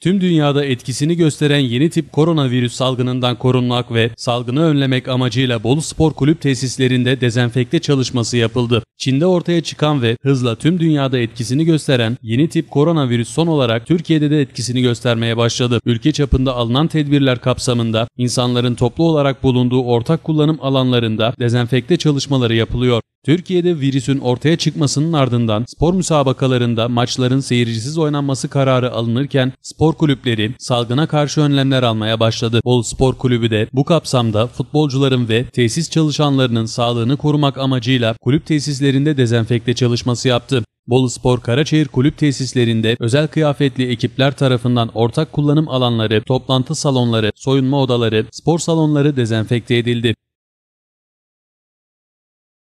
Tüm dünyada etkisini gösteren yeni tip koronavirüs salgınından korunmak ve salgını önlemek amacıyla Bolu Spor Kulüp tesislerinde dezenfekte çalışması yapıldı. Çin'de ortaya çıkan ve hızla tüm dünyada etkisini gösteren yeni tip koronavirüs son olarak Türkiye'de de etkisini göstermeye başladı. Ülke çapında alınan tedbirler kapsamında insanların toplu olarak bulunduğu ortak kullanım alanlarında dezenfekte çalışmaları yapılıyor. Türkiye'de virüsün ortaya çıkmasının ardından spor müsabakalarında maçların seyircisiz oynanması kararı alınırken spor kulüpleri salgına karşı önlemler almaya başladı. Bol Spor Kulübü de bu kapsamda futbolcuların ve tesis çalışanlarının sağlığını korumak amacıyla kulüp tesislerinde dezenfekte çalışması yaptı. Bolu Spor Karaçayır kulüp tesislerinde özel kıyafetli ekipler tarafından ortak kullanım alanları, toplantı salonları, soyunma odaları, spor salonları dezenfekte edildi.